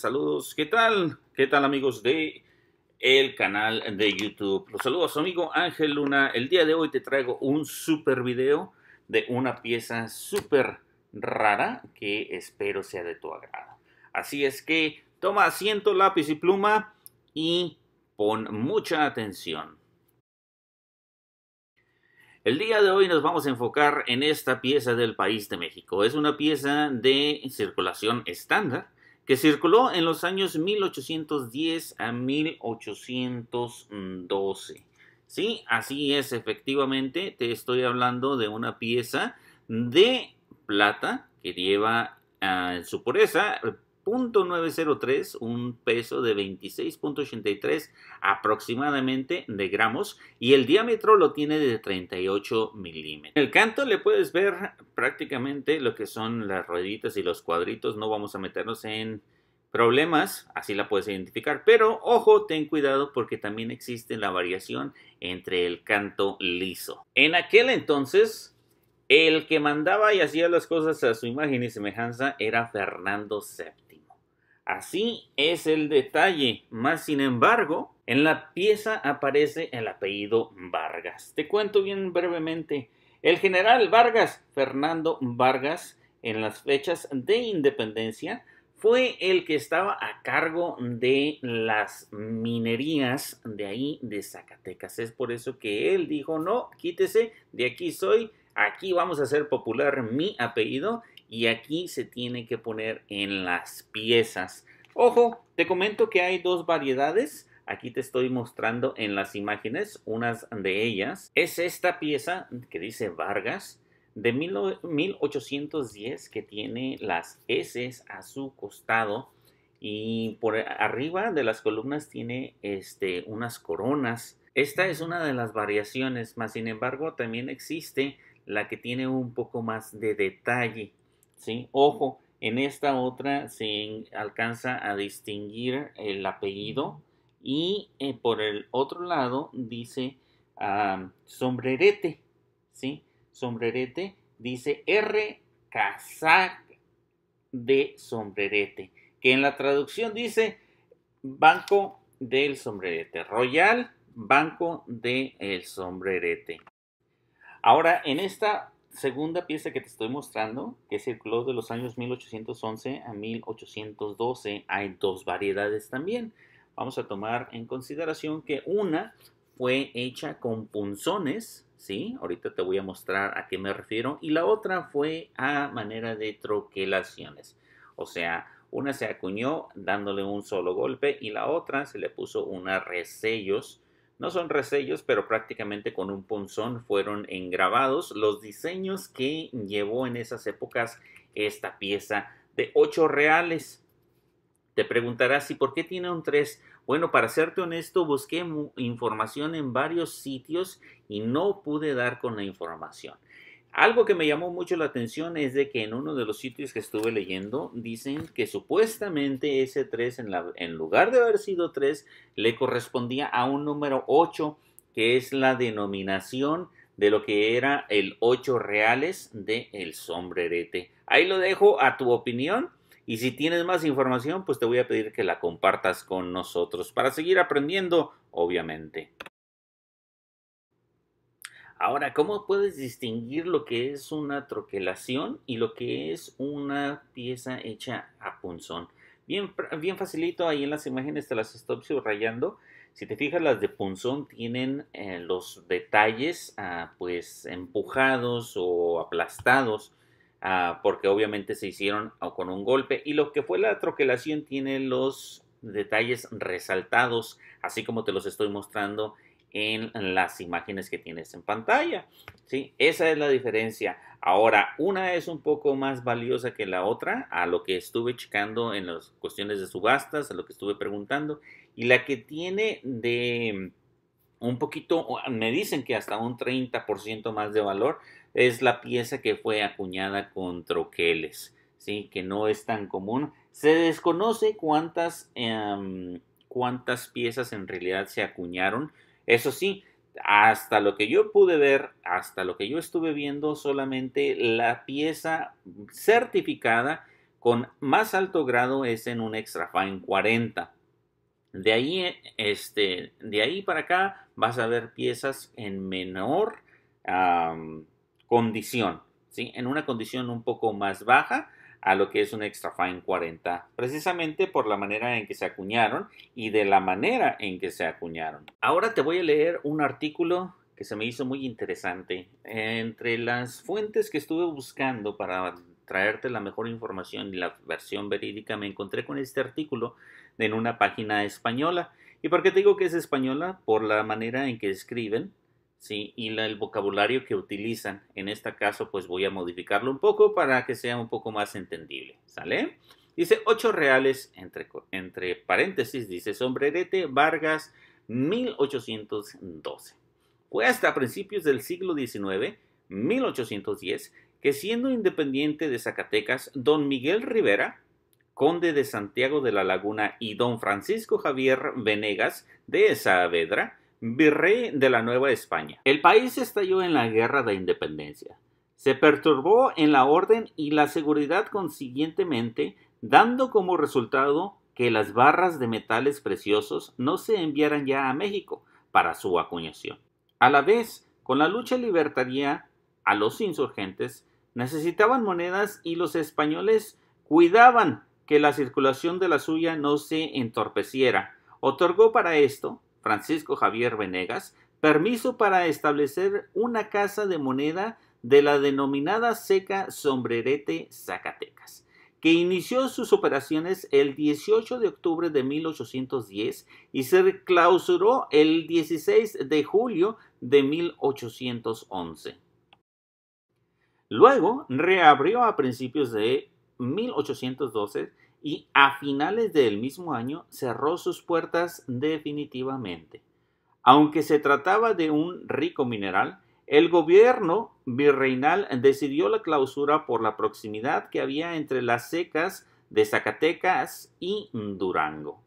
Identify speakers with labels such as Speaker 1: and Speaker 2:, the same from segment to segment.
Speaker 1: saludos. ¿Qué tal? ¿Qué tal amigos de el canal de YouTube? Los saludos amigo Ángel Luna. El día de hoy te traigo un super video de una pieza súper rara que espero sea de tu agrado. Así es que toma asiento, lápiz y pluma y pon mucha atención. El día de hoy nos vamos a enfocar en esta pieza del país de México. Es una pieza de circulación estándar que circuló en los años 1810 a 1812. Sí, así es, efectivamente, te estoy hablando de una pieza de plata que lleva ah, en su pureza .903, un peso de 26.83 aproximadamente de gramos y el diámetro lo tiene de 38 milímetros. En el canto le puedes ver prácticamente lo que son las rueditas y los cuadritos, no vamos a meternos en problemas, así la puedes identificar, pero ojo, ten cuidado porque también existe la variación entre el canto liso. En aquel entonces, el que mandaba y hacía las cosas a su imagen y semejanza era Fernando Sepp. Así es el detalle, más sin embargo, en la pieza aparece el apellido Vargas. Te cuento bien brevemente. El general Vargas, Fernando Vargas, en las fechas de independencia, fue el que estaba a cargo de las minerías de ahí de Zacatecas. Es por eso que él dijo, no, quítese, de aquí soy, aquí vamos a hacer popular mi apellido y aquí se tiene que poner en las piezas. Ojo, te comento que hay dos variedades. Aquí te estoy mostrando en las imágenes unas de ellas. Es esta pieza que dice Vargas de 1810 que tiene las S a su costado y por arriba de las columnas tiene este, unas coronas. Esta es una de las variaciones, más sin embargo también existe la que tiene un poco más de detalle. Ojo, en esta otra se alcanza a distinguir el apellido y eh, por el otro lado dice ah, sombrerete, ¿sí? Sombrerete dice R casac de sombrerete, que en la traducción dice Banco del Sombrerete, Royal Banco del Sombrerete. Ahora, en esta segunda pieza que te estoy mostrando, que circuló de los años 1811 a 1812, hay dos variedades también. Vamos a tomar en consideración que una fue hecha con punzones, ¿sí? Ahorita te voy a mostrar a qué me refiero. Y la otra fue a manera de troquelaciones. O sea, una se acuñó dándole un solo golpe y la otra se le puso unos resellos no son resellos, pero prácticamente con un punzón fueron engravados los diseños que llevó en esas épocas esta pieza de 8 reales. Te preguntarás, ¿y por qué tiene un 3? Bueno, para serte honesto, busqué información en varios sitios y no pude dar con la información. Algo que me llamó mucho la atención es de que en uno de los sitios que estuve leyendo dicen que supuestamente ese 3 en, la, en lugar de haber sido 3 le correspondía a un número 8 que es la denominación de lo que era el 8 reales de el sombrerete. Ahí lo dejo a tu opinión y si tienes más información pues te voy a pedir que la compartas con nosotros para seguir aprendiendo obviamente. Ahora, ¿cómo puedes distinguir lo que es una troquelación y lo que es una pieza hecha a punzón? Bien, bien facilito, ahí en las imágenes te las estoy subrayando. Si te fijas, las de punzón tienen eh, los detalles ah, pues empujados o aplastados, ah, porque obviamente se hicieron con un golpe. Y lo que fue la troquelación tiene los detalles resaltados, así como te los estoy mostrando en las imágenes que tienes en pantalla. ¿sí? Esa es la diferencia. Ahora, una es un poco más valiosa que la otra a lo que estuve checando en las cuestiones de subastas, a lo que estuve preguntando, y la que tiene de un poquito, me dicen que hasta un 30% más de valor, es la pieza que fue acuñada con troqueles, ¿sí? que no es tan común. Se desconoce cuántas, em, cuántas piezas en realidad se acuñaron, eso sí, hasta lo que yo pude ver, hasta lo que yo estuve viendo, solamente la pieza certificada con más alto grado es en un fine 40. De ahí, este, de ahí para acá vas a ver piezas en menor condición, en una condición un poco más baja a lo que es un extra fine 40, precisamente por la manera en que se acuñaron y de la manera en que se acuñaron. Ahora te voy a leer un artículo que se me hizo muy interesante. Entre las fuentes que estuve buscando para traerte la mejor información y la versión verídica, me encontré con este artículo en una página española. ¿Y por qué te digo que es española? Por la manera en que escriben ¿sí? y el vocabulario que utilizan. En este caso, pues voy a modificarlo un poco para que sea un poco más entendible. ¿Sale? Dice 8 reales, entre, entre paréntesis, dice sombrerete Vargas 1812. Fue hasta principios del siglo XIX, 1810, que siendo independiente de Zacatecas, don Miguel Rivera, conde de Santiago de la Laguna y don Francisco Javier Venegas de Saavedra, virrey de la Nueva España. El país estalló en la Guerra de Independencia. Se perturbó en la orden y la seguridad consiguientemente, dando como resultado que las barras de metales preciosos no se enviaran ya a México para su acuñación. A la vez, con la lucha libertaria a los insurgentes, necesitaban monedas y los españoles cuidaban que la circulación de la suya no se entorpeciera. Otorgó para esto Francisco Javier Venegas permiso para establecer una casa de moneda de la denominada seca sombrerete Zacatecas, que inició sus operaciones el 18 de octubre de 1810 y se clausuró el 16 de julio de 1811. Luego reabrió a principios de 1812 y a finales del mismo año cerró sus puertas definitivamente. Aunque se trataba de un rico mineral, el gobierno virreinal decidió la clausura por la proximidad que había entre las secas de Zacatecas y Durango.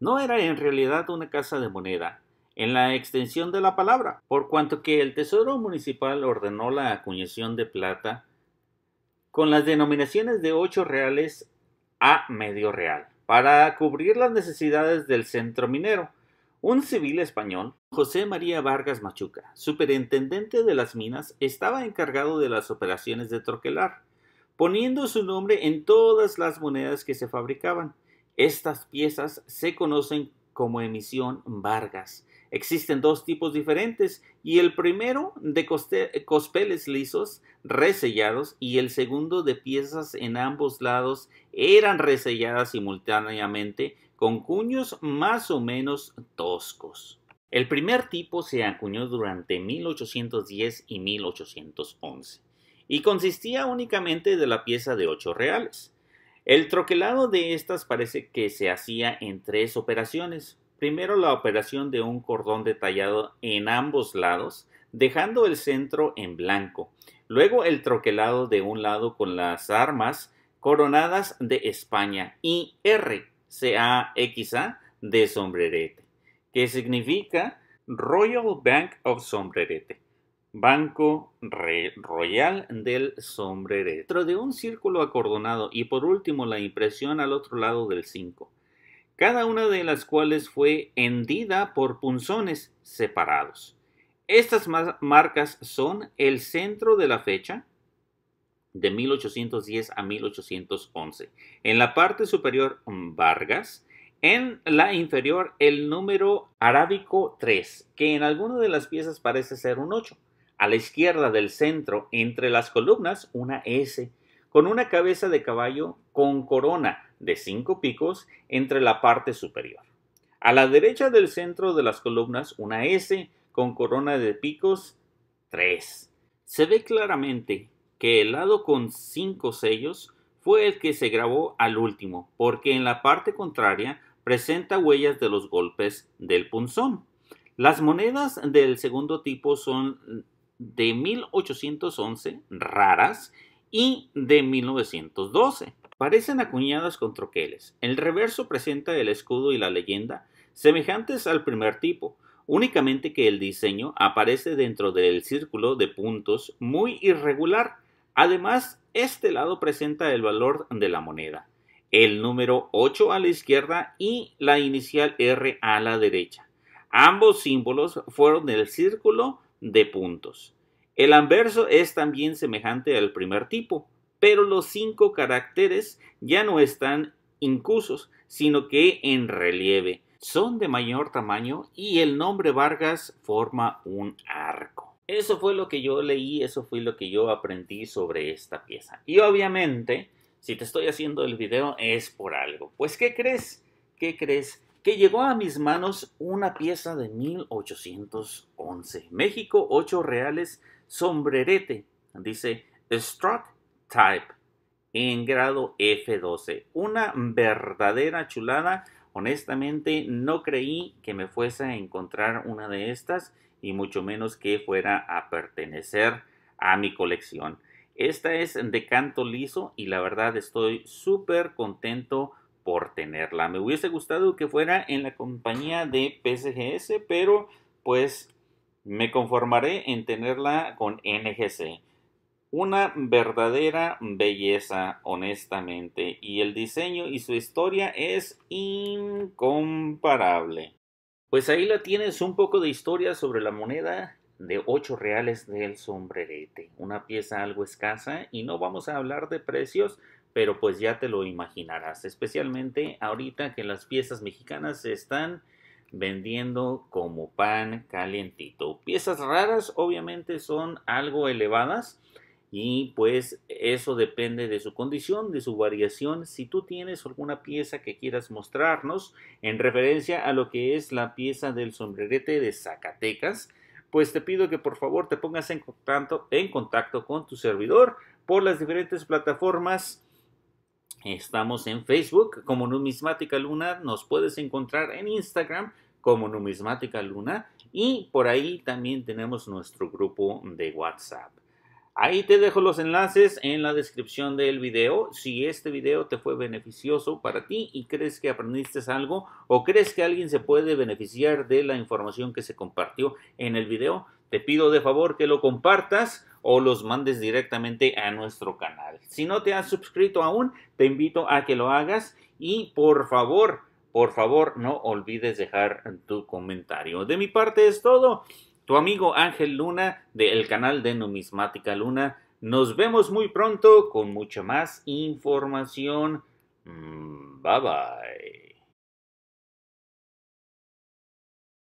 Speaker 1: No era en realidad una casa de moneda, en la extensión de la palabra, por cuanto que el Tesoro Municipal ordenó la acuñación de plata con las denominaciones de ocho reales a Medio Real para cubrir las necesidades del centro minero. Un civil español, José María Vargas Machuca, superintendente de las minas, estaba encargado de las operaciones de troquelar, poniendo su nombre en todas las monedas que se fabricaban. Estas piezas se conocen como emisión Vargas Existen dos tipos diferentes y el primero de cospeles lisos resellados y el segundo de piezas en ambos lados eran reselladas simultáneamente con cuños más o menos toscos. El primer tipo se acuñó durante 1810 y 1811 y consistía únicamente de la pieza de 8 reales. El troquelado de estas parece que se hacía en tres operaciones, Primero la operación de un cordón detallado en ambos lados, dejando el centro en blanco. Luego el troquelado de un lado con las armas coronadas de España y a de sombrerete, que significa Royal Bank of Sombrerete. Banco Royal del Sombrerete. Dentro de un círculo acordonado y por último la impresión al otro lado del 5 cada una de las cuales fue hendida por punzones separados. Estas marcas son el centro de la fecha de 1810 a 1811. En la parte superior Vargas, en la inferior el número arábico 3, que en alguna de las piezas parece ser un 8. A la izquierda del centro, entre las columnas, una S, con una cabeza de caballo con corona, de cinco picos entre la parte superior. A la derecha del centro de las columnas una S con corona de picos 3. Se ve claramente que el lado con cinco sellos fue el que se grabó al último, porque en la parte contraria presenta huellas de los golpes del punzón. Las monedas del segundo tipo son de 1811 raras y de 1912 parecen acuñadas con troqueles. El reverso presenta el escudo y la leyenda, semejantes al primer tipo, únicamente que el diseño aparece dentro del círculo de puntos muy irregular. Además, este lado presenta el valor de la moneda, el número 8 a la izquierda y la inicial R a la derecha. Ambos símbolos fueron del círculo de puntos. El anverso es también semejante al primer tipo, pero los cinco caracteres ya no están incusos, sino que en relieve. Son de mayor tamaño y el nombre Vargas forma un arco. Eso fue lo que yo leí, eso fue lo que yo aprendí sobre esta pieza. Y obviamente, si te estoy haciendo el video es por algo. Pues, ¿qué crees? ¿Qué crees? Que llegó a mis manos una pieza de 1811. México, 8 reales, sombrerete. Dice, struck Type en grado F12. Una verdadera chulada. Honestamente, no creí que me fuese a encontrar una de estas y mucho menos que fuera a pertenecer a mi colección. Esta es de canto liso y la verdad estoy súper contento por tenerla. Me hubiese gustado que fuera en la compañía de PSGS, pero pues me conformaré en tenerla con NGC una verdadera belleza, honestamente, y el diseño y su historia es incomparable. Pues ahí la tienes un poco de historia sobre la moneda de 8 reales del sombrerete, una pieza algo escasa y no vamos a hablar de precios, pero pues ya te lo imaginarás, especialmente ahorita que las piezas mexicanas se están vendiendo como pan calientito. Piezas raras obviamente son algo elevadas, y pues eso depende de su condición, de su variación. Si tú tienes alguna pieza que quieras mostrarnos en referencia a lo que es la pieza del sombrerete de Zacatecas, pues te pido que por favor te pongas en contacto, en contacto con tu servidor por las diferentes plataformas. Estamos en Facebook como Numismática Luna, nos puedes encontrar en Instagram como Numismática Luna y por ahí también tenemos nuestro grupo de WhatsApp. Ahí te dejo los enlaces en la descripción del video. Si este video te fue beneficioso para ti y crees que aprendiste algo o crees que alguien se puede beneficiar de la información que se compartió en el video, te pido de favor que lo compartas o los mandes directamente a nuestro canal. Si no te has suscrito aún, te invito a que lo hagas y por favor, por favor, no olvides dejar tu comentario. De mi parte es todo tu amigo Ángel Luna del canal de Numismática Luna. Nos vemos muy pronto con mucha más información. Mm, bye bye.